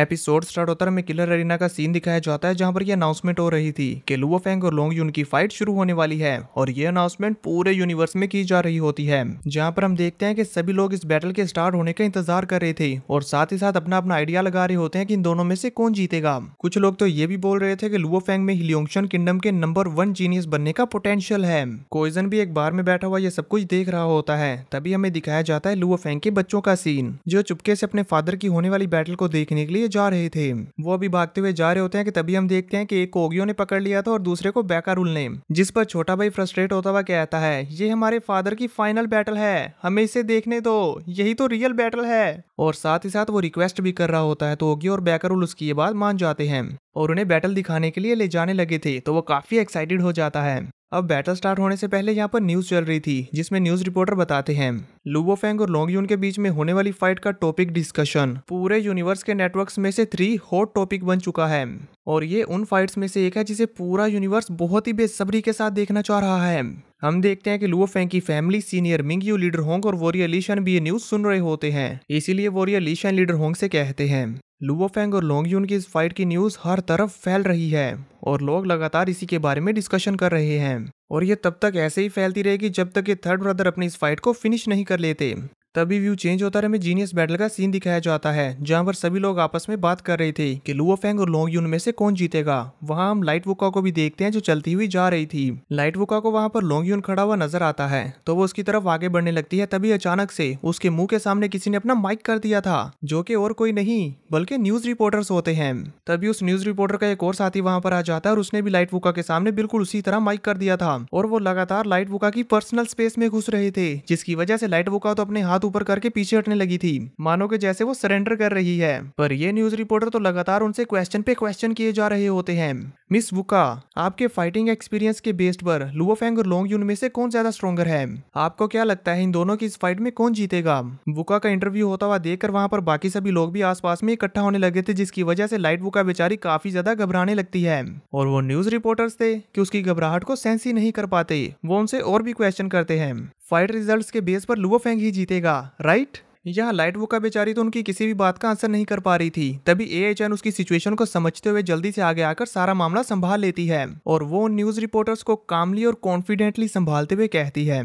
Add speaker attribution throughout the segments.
Speaker 1: episode start होता है हमें किलर अरीना का सीन दिखाया जाता है जहां पर यह अनाउंसमेंट हो रही थी कि लुओ फेंग और लोंग यून की फाइट शुरू होने वाली है और ये अनाउंसमेंट पूरे यूनिवर्स में की जा रही होती है जहां पर हम देखते हैं कि सभी लोग इस बैटल के स्टार्ट होने का इंतजार कर रहे थे और साथ ही साथ अपना अपना आइडिया लगा रहे होते हैं की इन दोनों में से कौन जीतेगा कुछ लोग तो ये भी बोल रहे थे की लुओ फेंग में हिलियोंगशन किंगडम के नंबर वन जीनियस बनने का पोटेंशियल है कोइजन भी एक बार में बैठा हुआ यह सब कुछ देख रहा होता है तभी हमें दिखाया जाता है लुओ फेंग के बच्चों का सीन जो चुपके से अपने फादर की होने वाली बैटल को देखने के लिए लिए जा रहे थे वो अभी भागते हुए जा रहे होते हैं कि तभी हम देखते हैं कि एक ओगियो ने पकड़ लिया था और दूसरे को बैकारुल ने जिस पर छोटा भाई फ्रस्ट्रेट होता हुआ कहता है ये हमारे फादर की फाइनल बैटल है हमें इसे देखने दो यही तो रियल बैटल है और साथ ही साथ वो रिक्वेस्ट भी कर रहा होता है तो ओगियो और बैकारुल उसकी ये बात मान जाते हैं और उन्हें बैटल दिखाने के लिए ले जाने लगे थे तो वो काफी एक्साइटेड हो जाता है अब बैटल स्टार्ट होने से पहले यहाँ पर न्यूज़ चल रही थी जिसमें न्यूज़ रिपोर्टर बताते हैं लुबोफेंग और लोंग यून के बीच में होने वाली फाइट का टॉपिक डिस्कशन पूरे यूनिवर्स के नेटवर्क्स में से थ्री हॉट टॉपिक बन चुका है और ये उन फाइट्स में से एक है जिसे पूरा यूनिवर्स बहुत ही बेसब्री के साथ देखना चाह रहा है हम देखते हैं कि लुओ फेंग की family senior Yu leader Hong और वॉरियर लीशन भी ये न्यूज सुन रहे होते हैं इसीलिए वॉरियर लीशन लीडर होंग से कहते हैं लुओफेंग और लोंग यून की इस फाइट की न्यूज़ हर तरफ फैल रही है और लोग लगातार इसी के बारे में डिस्कशन कर रहे हैं और ये तब तक ऐसे ही फैलती रहेगी जब तक ये थर्ड ब्रदर अपनी इस फाइट को फिनिश नहीं कर लेते तभी व्यू चेंज होता है हमें जीनियस बैटल का सीन दिखाया जाता है जहाँ पर सभी लोग आपस में बात कर रहे थे कि लुओ फेंग और लोंग यून में से कौन जीतेगा वहाँ हम लाइट वुका को भी देखते हैं जो चलती हुई जा रही थी लाइट वुका को वहाँ पर लोंग यून खड़ा हुआ नजर आता है तो वो उसकी तरफ आगे बढ़ने लगती है तभी अचानक से उसके मुंह के सामने किसी ने अपना माइक कर दिया था जो की और कोई नहीं बल्कि न्यूज रिपोर्टर्स होते हैं तभी उस न्यूज रिपोर्टर का एक और साथी वहाँ पर आ जाता है और उसने भी लाइट वुका के सामने बिल्कुल उसी तरह माइक कर दिया था और वो लगातार लाइट वुका की पर्सनल स्पेस में घुस रहे थे जिसकी वजह से लाइट वुका तो अपने हाथ ऊपर करके पीछे हटने लगी थी मानो के जैसे वो सरेंडर कर रही है पर ये न्यूज रिपोर्टर तो लगातार उनसे क्वेश्चन पे क्वेश्चन किए जा रहे होते हैं मिस वुका आपके फाइटिंग एक्सपीरियंस के बेस्ड पर लुओफेंग और लोंग यून में से कौन ज्यादा स्ट्रॉगर है आपको क्या लगता है इन दोनों की इस फाइट में कौन जीतेगा वुका का इंटरव्यू होता हुआ देखकर वहाँ पर बाकी सभी लोग भी आसपास में इकट्ठा होने लगे थे जिसकी वजह से लाइट वुका बेचारी काफी ज्यादा घबराने लगती है और वो न्यूज रिपोर्टर्स थे कि उसकी घबराहट को सेंस ही नहीं कर पाते वो उनसे और भी क्वेश्चन करते हैं फाइट रिजल्ट्स के बेस पर फेंग ही जीतेगा राइट यहाँ लाइट वो का बेचारी तो उनकी किसी भी बात का आंसर नहीं कर पा रही थी तभी ए एच एन उसकी सिचुएशन को समझते हुए जल्दी से आगे आकर सारा मामला संभाल लेती है और वो न्यूज रिपोर्टर्स को कामली और कॉन्फिडेंटली संभालते हुए कहती है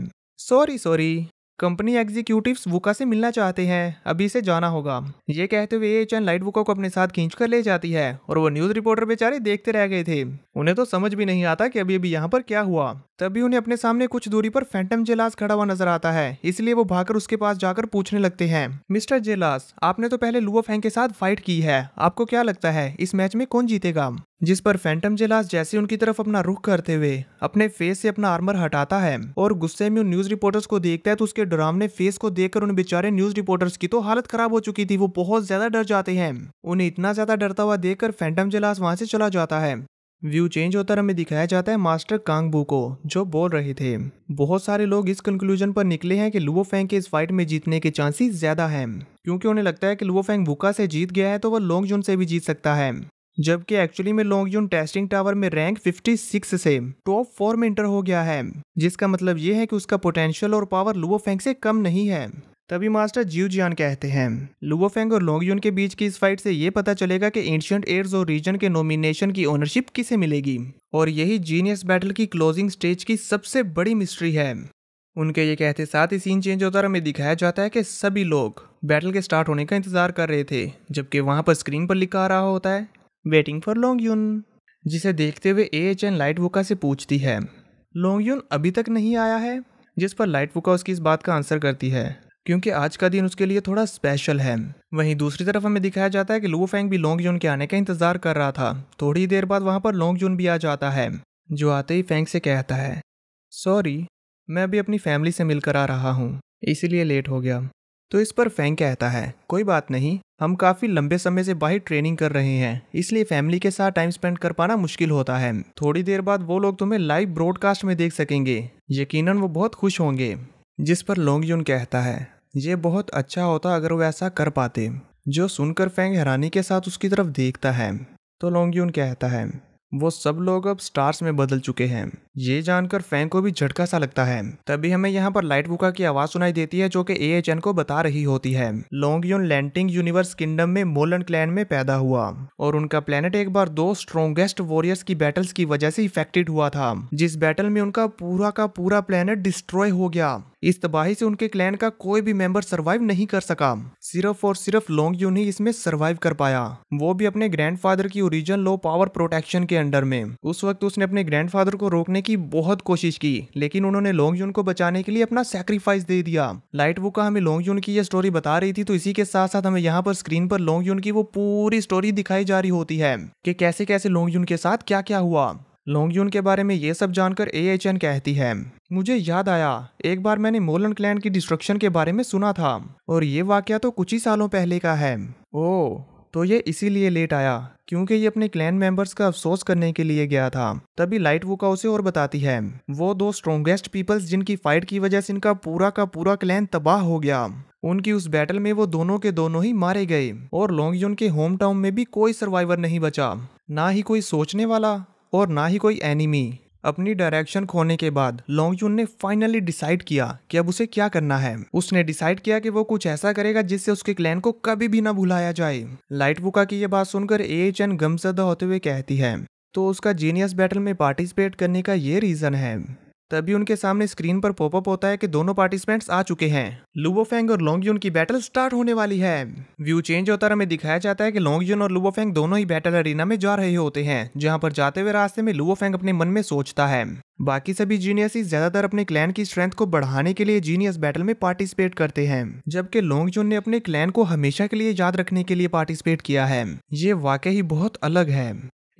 Speaker 1: sorry sorry company executive Wuka से मिलना चाहते हैं अभी से जाना होगा ये कहते हुए एच एन लाइट वुका को अपने साथ खींच कर ले जाती है और वो न्यूज रिपोर्टर बेचारे देखते रह गए थे उन्हें तो समझ भी नहीं आता कि अभी अभी यहाँ पर क्या हुआ तभी उन्हें अपने सामने कुछ दूरी पर फैंटम जेलास खड़ा हुआ नजर आता है इसलिए वो भागकर उसके पास जाकर पूछने लगते हैं मिस्टर जेलास आपने तो पहले लुओ फैंग के साथ फाइट की है आपको क्या लगता है इस मैच में कौन जीतेगा जिस पर फैंटम जेलास जैसे उनकी तरफ अपना रुख करते हुए अपने फेस से अपना आर्मर हटाता है और गुस्से में उन न्यूज रिपोर्टर्स को देखता है तो उसके डरावने फेस को देखकर उन बेचारे न्यूज रिपोर्टर्स की तो हालत खराब हो चुकी थी वो बहुत ज्यादा डर जाते हैं उन्हें इतना ज्यादा डरता हुआ देखकर फैंटम जेलास वहां से चला जाता है व्यू चेंज होता हमें दिखाया जाता है मास्टर कांगबू को जो बोल रहे थे बहुत सारे लोग इस कंक्लूजन पर निकले हैं कि लुवो फेंग के इस फाइट में जीतने के चांसेस ज्यादा हैं क्योंकि उन्हें लगता है कि लुवो फेंग बुका से जीत गया है तो वह लोंग जून से भी जीत सकता है जबकि एक्चुअली में लोंग यून टेस्टिंग टावर में रैंक 56 से टॉप फोर में इंटर हो गया है जिसका मतलब ये है कि उसका पोटेंशियल और पावर लुवो फेंग से कम नहीं है तभी मास्टर जीव जियान कहते हैं लुओफेंग और लोंग यून के बीच की इस फाइट से ये पता चलेगा कि एंशियंट एयर्स और रीजन के नॉमिनेशन की ओनरशिप किसे मिलेगी और यही जीनियस बैटल की क्लोजिंग स्टेज की सबसे बड़ी मिस्ट्री है उनके ये कहते साथ ही सीन चेंज होता है हमें दिखाया जाता है कि सभी लोग बैटल के स्टार्ट होने का इंतजार कर रहे थे जबकि वहाँ पर स्क्रीन पर लिखा आ रहा होता है वेटिंग फॉर लोंग यून जिसे देखते हुए A H N light Wuka से पूछती है लोंग यून अभी तक नहीं आया है जिस पर लाइट वुका उसकी इस बात का आंसर करती है क्योंकि आज का दिन उसके लिए थोड़ा स्पेशल है वहीं दूसरी तरफ हमें दिखाया जाता है कि लुओ फैंग भी लोंग जून के आने का इंतजार कर रहा था थोड़ी देर बाद वहाँ पर लोंग जून भी आ जाता है जो आते ही फैंग से कहता है सॉरी मैं अभी अपनी फैमिली से मिलकर आ रहा हूँ इसीलिए लेट हो गया तो इस पर फैंग कहता है कोई बात नहीं हम काफ़ी लंबे समय से बाहर ट्रेनिंग कर रहे हैं इसलिए फैमिली के साथ टाइम स्पेंड कर पाना मुश्किल होता है थोड़ी देर बाद वो लोग तुम्हें लाइव ब्रॉडकास्ट में देख सकेंगे यकीनन वो बहुत खुश होंगे जिस पर लोंग यून कहता है ये बहुत अच्छा होता अगर वो ऐसा कर पाते जो सुनकर फेंग हैरानी के साथ उसकी तरफ देखता है तो लोंग यून कहता है वो सब लोग अब स्टार्स में बदल चुके हैं ये जानकर फैन को भी झटका सा लगता है तभी हमें यहाँ पर लाइट बुका की आवाज सुनाई देती है जो कि ए को बता रही होती है लोंग यून लैंडिंग यूनिवर्स किंगडम में मोलन क्लैन में पैदा हुआ और उनका प्लेनेट एक बार दो स्ट्रोंगेस्ट वॉरियर्स की बैटल्स की वजह से इफेक्टेड हुआ था जिस बैटल में उनका पूरा का पूरा प्लेनेट डिस्ट्रॉय हो गया इस तबाही से उनके क्लैन का कोई भी मेंबर सरवाइव नहीं कर सका सिर्फ और सिर्फ लोंग यून ही इसमें सरवाइव कर पाया वो भी अपने ग्रैंडफादर की ओरिजिन लो पावर प्रोटेक्शन के अंडर में उस वक्त उसने अपने ग्रैंडफादर को रोकने बचाने की बहुत कोशिश की लेकिन उन्होंने लोंग जून को बचाने के लिए अपना सेक्रीफाइस दे दिया लाइट वो का हमें लोंग जून की यह स्टोरी बता रही थी तो इसी के साथ साथ हमें यहाँ पर स्क्रीन पर लोंग जून की वो पूरी स्टोरी दिखाई जा रही होती है की कैसे कैसे लोंग जून के साथ क्या क्या हुआ लोंग जून के बारे में ये सब जानकर ए एच एन कहती है मुझे याद आया एक बार मैंने मोलन क्लैंड की डिस्ट्रक्शन के बारे में सुना था और ये वाक्य तो कुछ ही सालों पहले का है ओ तो ये इसीलिए लेट आया क्योंकि ये अपने क्लैन मेंबर्स का अफसोस करने के लिए गया था तभी लाइट वो का उसे और बताती है वो दो स्ट्रोंगेस्ट पीपल्स जिनकी फाइट की वजह से इनका पूरा का पूरा क्लैन तबाह हो गया उनकी उस बैटल में वो दोनों के दोनों ही मारे गए और लोंगयुन के होम टाउन में भी कोई सर्वाइवर नहीं बचा ना ही कोई सोचने वाला और ना ही कोई एनिमी अपनी डायरेक्शन खोने के बाद लॉन्ग यून ने फाइनली डिसाइड किया कि अब उसे क्या करना है उसने डिसाइड किया कि वो कुछ ऐसा करेगा जिससे उसके क्लैन को कभी भी ना भुलाया जाए लाइट बुका की ये बात सुनकर एच एन गमजदा होते हुए कहती है तो उसका जीनियस बैटल में पार्टिसिपेट करने का ये रीजन है तभी उनके सामने स्क्रीन पर पॉपअप होता है कि दोनों पार्टिसिपेंट्स आ चुके हैं लुबोफेंग और लोंगयून की बैटल स्टार्ट होने वाली है व्यू चेंज होता हमें दिखाया जाता है कि लोंगयून और लुबोफेंग दोनों ही बैटल अरीना में जा रहे होते हैं जहां पर जाते हुए रास्ते में लुबोफेंग अपने मन में सोचता है बाकी सभी जीनियस ज्यादातर अपने क्लैन की स्ट्रेंथ को बढ़ाने के लिए जीनियस बैटल में पार्टिसिपेट करते हैं जबकि लोंगजून ने अपने क्लैन को हमेशा के लिए याद रखने के लिए पार्टिसिपेट किया है ये वाकई ही बहुत अलग है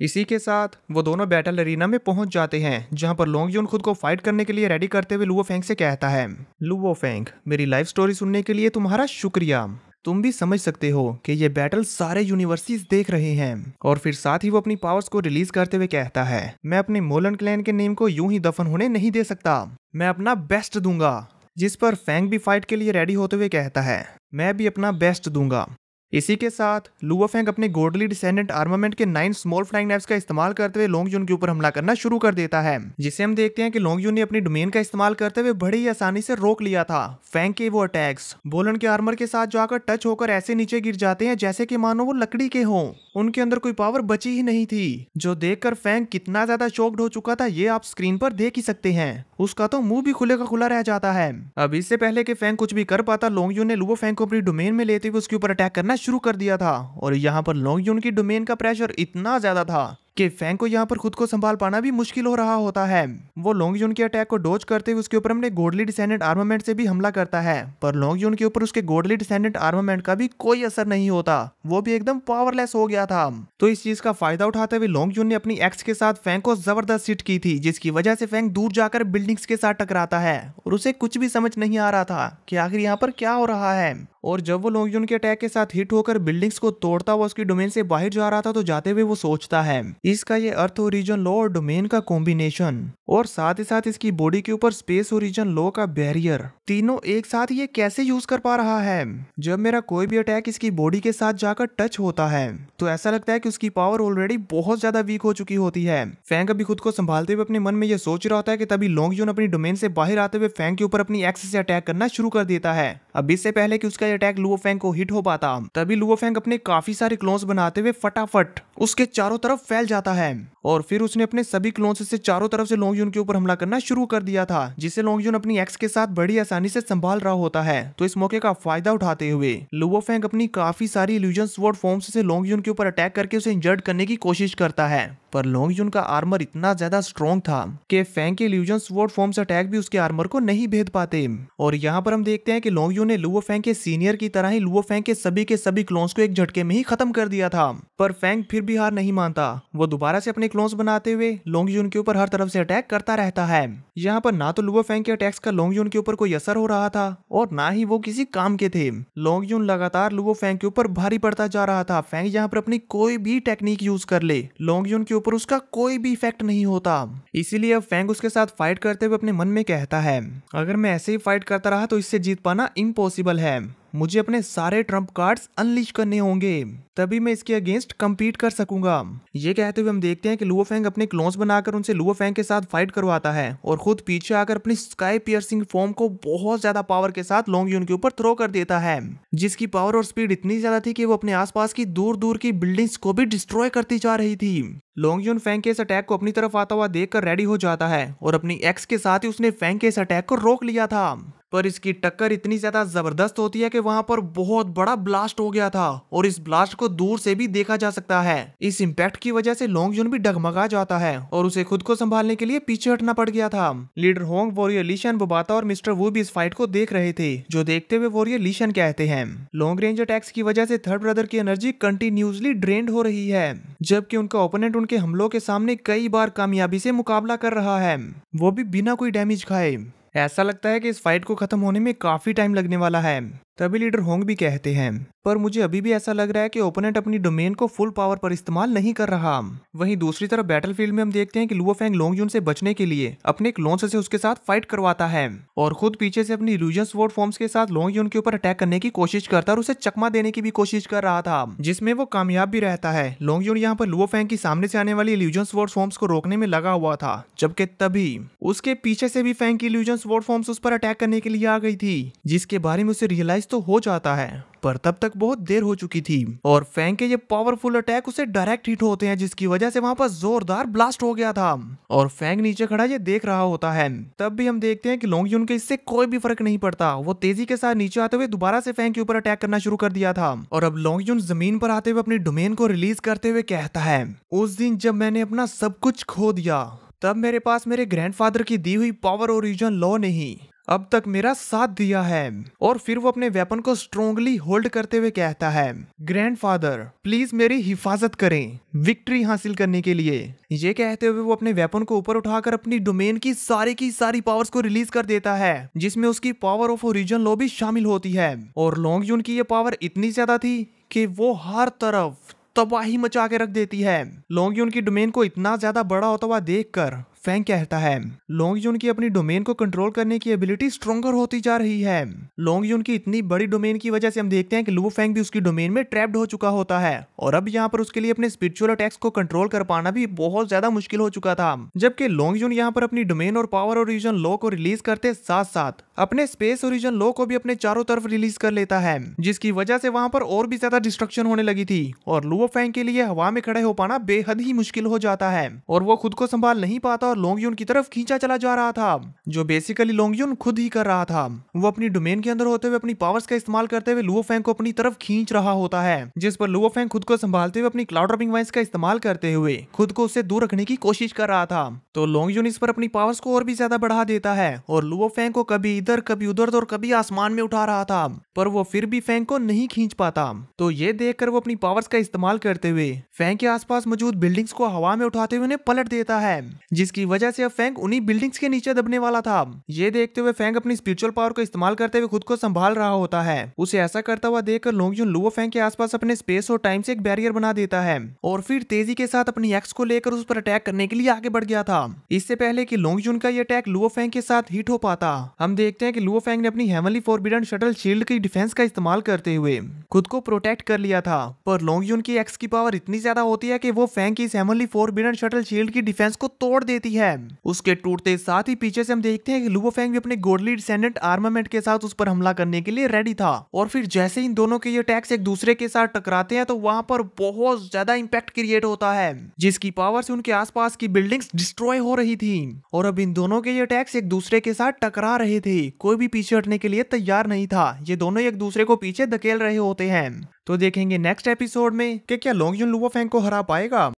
Speaker 1: इसी के साथ वो दोनों बैटल अरीना में पहुंच जाते हैं जहां पर लोंग जोन खुद को फाइट करने के लिए रेडी करते हुए लुवो फेंग से कहता है लुवो फेंग मेरी लाइफ स्टोरी सुनने के लिए तुम्हारा शुक्रिया तुम भी समझ सकते हो कि ये बैटल सारे यूनिवर्सिटीज देख रहे हैं और फिर साथ ही वो अपनी पावर्स को रिलीज करते हुए कहता है मैं अपने मोलन क्लैन के नेम को यूं ही दफन होने नहीं दे सकता मैं अपना बेस्ट दूंगा जिस पर फैंग भी फाइट के लिए रेडी होते हुए कहता है मैं भी अपना बेस्ट दूंगा इसी के साथ लुओफेंग अपने गोडली डिसेंडेंट आर्मामेंट के नाइन स्मॉल फ्लाइंग नाइफ्स का इस्तेमाल करते हुए लोंग जून के ऊपर हमला करना शुरू कर देता है जिसे हम देखते हैं कि लोंग जून ने अपनी डोमेन का इस्तेमाल करते हुए बड़ी ही आसानी से रोक लिया था फेंग के वो अटैक्स बोलन के आर्मर के साथ जाकर टच होकर ऐसे नीचे गिर जाते हैं जैसे की मानो वो लकड़ी के हो उनके अंदर कोई पावर बची ही नहीं थी जो देख कर कितना ज्यादा शॉक्ड हो चुका था ये आप स्क्रीन पर देख ही सकते हैं उसका तो मुंह भी खुले का खुला रह जाता है अब इससे पहले की फैंक कुछ भी कर पाता लॉन्ग यू ने लुओ फैंग को अपनी डोमेन में लेते हुए उसके ऊपर अटैक करना शुरू कर दिया था और यहाँ पर लॉन्ग यून की डोमेन का प्रेशर इतना ज़्यादा था कि फैंग को यहाँ पर खुद को संभाल पाना भी मुश्किल हो रहा होता है वो लोंग यून के अटैक को डोज करते हुए उसके ऊपर अपने गोडली डिसेंडेंट आर्मामेंट से भी हमला करता है पर लोंग जून के ऊपर उसके गोडली डिसेंडेंट आर्मामेंट का भी कोई असर नहीं होता वो भी एकदम पावरलेस हो गया था तो इस चीज का फायदा उठाते हुए लोंग यून ने अपनी एक्स के साथ फैंक को जबरदस्त हिट की थी जिसकी वजह से फैंक दूर जाकर बिल्डिंग्स के साथ टकराता है और उसे कुछ भी समझ नहीं आ रहा था की आखिर यहाँ पर क्या हो रहा है और जब वो लोंग यून के अटैक के साथ हिट होकर बिल्डिंग्स को तोड़ता हुआ उसकी डोमेन से बाहर जा रहा था तो जाते हुए वो सोचता है इसका ये अर्थ ओरिजन लॉ और डोमेन का कॉम्बिनेशन और साथ ही साथ इसकी बॉडी के ऊपर स्पेस ओरिजन लो का बैरियर तीनों एक साथ ये कैसे यूज कर पा रहा है जब मेरा कोई भी अटैक इसकी बॉडी के साथ जाकर टच होता है तो ऐसा लगता है कि उसकी पावर ऑलरेडी बहुत ज्यादा वीक हो चुकी होती है फैंक अभी खुद को संभालते हुए अपने मन में यह सोच रहा होता है कि तभी लॉन्ग जोन अपनी डोमेन से बाहर आते हुए फैंग के ऊपर अपनी एक्स से अटैक करना शुरू कर देता है अब इससे पहले कि उसका अटैक लुओ फैंक को हिट हो पाता तभी लुओ फैंग अपने काफी सारे क्लोन्स बनाते हुए फटाफट उसके चारों तरफ फैल जाता है और फिर उसने अपने सभी क्लोन्स से चारों तरफ से लॉन्ग लॉन्गजून के ऊपर हमला करना शुरू कर दिया था जिसे लॉन्गजून अपनी एक्स के साथ बड़ी आसानी से संभाल रहा होता है तो इस मौके का फायदा उठाते हुए लुवोफेंग अपनी काफी सारी इल्यूजन स्वर्ड फॉर्म से लॉन्गजून के ऊपर अटैक करके उसे इंजर्ड करने की कोशिश करता है पर लॉन्ग जून का आर्मर इतना ज्यादा स्ट्रॉन्ग था कि फैंग के ल्यूजन स्वर्ड फॉर्म से अटैक भी उसके आर्मर को नहीं भेद पाते और यहाँ पर हम देखते हैं कि लॉन्ग जून ने लुओ फैंग के सीनियर की तरह ही लुओ फैंग के सभी के सभी क्लोन्स को एक झटके में ही खत्म कर दिया था पर फैंग फिर भी हार नहीं मानता वो दोबारा से अपने क्लोन्स बनाते हुए लॉन्ग जून के ऊपर हर तरफ से अटैक करता रहता है यहाँ पर ना तो लुओ फैंग के अटैक्स का लॉन्ग जून के ऊपर कोई असर हो रहा था और ना ही वो किसी काम के थे लॉन्ग जून लगातार लुओ फैंग के ऊपर भारी पड़ता जा रहा था फैंग यहाँ पर अपनी कोई भी टेक्निक यूज कर ले लॉन्ग जून के ऊपर उसका कोई भी इफेक्ट नहीं होता इसीलिए अब फैंग उसके साथ फाइट करते हुए अपने मन में कहता है अगर मैं ऐसे ही फाइट करता रहा तो इससे जीत पाना इम्पॉसिबल है मुझे अपने सारे ट्रम्प कार्ड्स अनलिश करने होंगे तभी मैं इसके अगेंस्ट कम्पीट कर सकूंगा ये कहते हुए हम देखते हैं कि लुओ फेंग अपने क्लोन्स बनाकर उनसे लुओ फेंग के साथ फाइट करवाता है और खुद पीछे आकर अपनी स्काई पियर्सिंग फॉर्म को बहुत ज्यादा पावर के साथ लॉन्ग यून के ऊपर थ्रो कर देता है जिसकी पावर और स्पीड इतनी ज्यादा थी कि वो अपने आसपास की दूर दूर की बिल्डिंग्स को भी डिस्ट्रॉय करती जा रही थी लॉन्ग यून फेंग के इस अटैक को अपनी तरफ आता हुआ देखकर रेडी हो जाता है और अपनी एक्स के साथ ही उसने फेंग के इस अटैक को रोक लिया था पर इसकी टक्कर इतनी ज्यादा जबरदस्त होती है कि वहां पर बहुत बड़ा ब्लास्ट हो गया था और इस ब्लास्ट को दूर से भी देखा जा सकता है इस इम्पैक्ट की वजह से लोंग जून भी डगमगा जाता है और उसे खुद को संभालने के लिए पीछे हटना पड़ गया था लीडर होंग वॉरियर लिशन बुबाता और मिस्टर वू भी इस फाइट को देख रहे थे जो देखते हुए वॉरियर लिशन कहते हैं लॉन्ग रेंज अटैक्स की वजह से थर्ड ब्रदर की एनर्जी कंटिन्यूसली ड्रेंड हो रही है जबकि उनका ओपोनेंट उनके हमलों के सामने कई बार कामयाबी से मुकाबला कर रहा है वो भी बिना कोई डैमेज खाए ऐसा लगता है कि इस फाइट को खत्म होने में काफी टाइम लगने वाला है तभी लीडर होंग भी कहते हैं पर मुझे अभी भी ऐसा लग रहा है कि ओपोनेंट अपनी डोमेन को फुल पावर पर इस्तेमाल नहीं कर रहा वहीं दूसरी तरफ बैटलफील्ड में हम देखते हैं कि लुओ लोंग से बचने के लिए अपने एक से उसके साथ फाइट करवाता है और खुद पीछे से अपनी इल्यूजन वोट फॉर्म्स के साथ लोंग के ऊपर अटैक करने की कोशिश करता और उसे चकमा देने की भी कोशिश कर रहा था जिसमें वो कामयाब भी रहता है लोंग यून यहाँ पर लुओ फैंग की सामने से आने वाली इल्यूजन वोट फॉर्म्स को रोकने में लगा हुआ था जबकि तभी उसके पीछे से भी फेंग की इल्यूजन वोट फॉर्म्स उस पर अटैक करने के लिए आ गई थी जिसके बारे में उसे रियलाइज पैरालाइज तो हो जाता है पर तब तक बहुत देर हो चुकी थी और फैंग के ये पावरफुल अटैक उसे डायरेक्ट हिट होते हैं जिसकी वजह से वहां पर जोरदार ब्लास्ट हो गया था और फैंग नीचे खड़ा ये देख रहा होता है तब भी हम देखते हैं कि लोंग यून के इससे कोई भी फर्क नहीं पड़ता वो तेजी के साथ नीचे आते हुए दोबारा से फैंग के ऊपर अटैक करना शुरू कर दिया था और अब लोंग यून जमीन पर आते हुए अपनी डोमेन को रिलीज करते हुए कहता है उस दिन जब मैंने अपना सब कुछ खो दिया तब मेरे पास मेरे ग्रैंडफादर की दी हुई पावर ओरिजिन लॉ नहीं अब तक मेरा साथ दिया है और फिर वो अपने वेपन को स्ट्रोंगली होल्ड करते हुए कहता है ग्रैंडफादर प्लीज मेरी हिफाजत करें विक्ट्री हासिल करने के लिए ये कहते हुए वो अपने वेपन को ऊपर उठाकर अपनी डोमेन की सारी की सारी पावर्स को रिलीज कर देता है जिसमें उसकी पावर ऑफ ओरिजिन लो भी शामिल होती है और लॉन्ग जून की ये पावर इतनी ज्यादा थी कि वो हर तरफ तबाही मचा के रख देती है लॉन्ग यून की डोमेन को इतना ज्यादा बड़ा होता हुआ देखकर फेंग कहता है लोंग यून की अपनी डोमेन को कंट्रोल करने की एबिलिटी स्ट्रॉगर होती जा रही है लोंग यून की इतनी बड़ी डोमेन की वजह से हम देखते हैं कि लुवो फेंग भी उसकी डोमेन में ट्रैप्ड हो चुका होता है और अब यहाँ पर उसके लिए अपने स्पिरिचुअल अटैक्स को कंट्रोल कर पाना भी बहुत ज्यादा मुश्किल हो चुका था जबकि लोंग यून यहाँ पर अपनी डोमेन और पावर और रिजन लो को रिलीज करते साथ साथ अपने स्पेस और रिजन लो को भी अपने चारों तरफ रिलीज कर लेता है जिसकी वजह से वहाँ पर और भी ज्यादा डिस्ट्रक्शन होने लगी थी और लुवो फेंग के लिए हवा में खड़े हो पाना बेहद ही मुश्किल हो जाता है और वो खुद को संभाल नहीं पाता और लोंगयून की तरफ खींचा चला जा रहा था जो बेसिकली लोंगयून खुद ही कर रहा था वो अपनी डोमेन के अंदर होते हुए अपनी पावर्स का इस्तेमाल करते हुए लुओफेंग को अपनी तरफ खींच रहा होता है जिस पर लुओफेंग खुद को संभालते हुए अपनी क्लाउड ड्रॉपिंग वाइस का इस्तेमाल करते हुए खुद को उससे दूर रखने की कोशिश कर रहा था तो लोंगयून इस पर अपनी पावर्स को और भी ज्यादा बढ़ा देता है और लुओफेंग को कभी इधर कभी उधर और कभी आसमान में उठा रहा था पर वो फिर भी फैंग को नहीं खींच पाता तो ये देखकर वो अपनी पावर्स का इस्तेमाल करते हुए फैंग के आसपास मौजूद बिल्डिंग्स को हवा में उठाते हुए उन्हें पलट देता है जिसकी जिसकी वजह से अब फैंक उन्हीं बिल्डिंग्स के नीचे दबने वाला था ये देखते हुए फैंक अपनी स्पिरिचुअल पावर को इस्तेमाल करते हुए खुद को संभाल रहा होता है उसे ऐसा करता हुआ देखकर लोंग जून लुओ फैंक के आसपास अपने स्पेस और टाइम से एक बैरियर बना देता है और फिर तेजी के साथ अपनी एक्स को लेकर उस पर अटैक करने के लिए आगे बढ़ गया था इससे पहले की लोंगजुन का ये अटैक लुओ फैंक के साथ हिट हो पाता हम देखते हैं की लुओ फैंक ने अपनी हेमली फोरबिडन शटल शील्ड की डिफेंस का इस्तेमाल करते हुए खुद को प्रोटेक्ट कर लिया था पर लोंगजुन की एक्स की पावर इतनी ज्यादा होती है की वो फैंक की हेमली फोरबिडन शटल शील्ड की डिफेंस को तोड़ देती जाती है उसके टूटते साथ ही पीछे से हम देखते हैं कि लुबोफेंग भी अपने गोडली डिसेंडेंट आर्मामेंट के साथ उस पर हमला करने के लिए रेडी था और फिर जैसे इन दोनों के ये अटैक्स एक दूसरे के साथ टकराते हैं तो वहाँ पर बहुत ज्यादा इम्पैक्ट क्रिएट होता है जिसकी पावर से उनके आस की बिल्डिंग्स डिस्ट्रॉय हो रही थी और अब इन दोनों के ये अटैक्स एक दूसरे के साथ टकरा रहे थे कोई भी पीछे हटने के लिए तैयार नहीं था ये दोनों एक दूसरे को पीछे धकेल रहे होते हैं तो देखेंगे नेक्स्ट एपिसोड में कि क्या लोंग लुवो फैंग को हरा पाएगा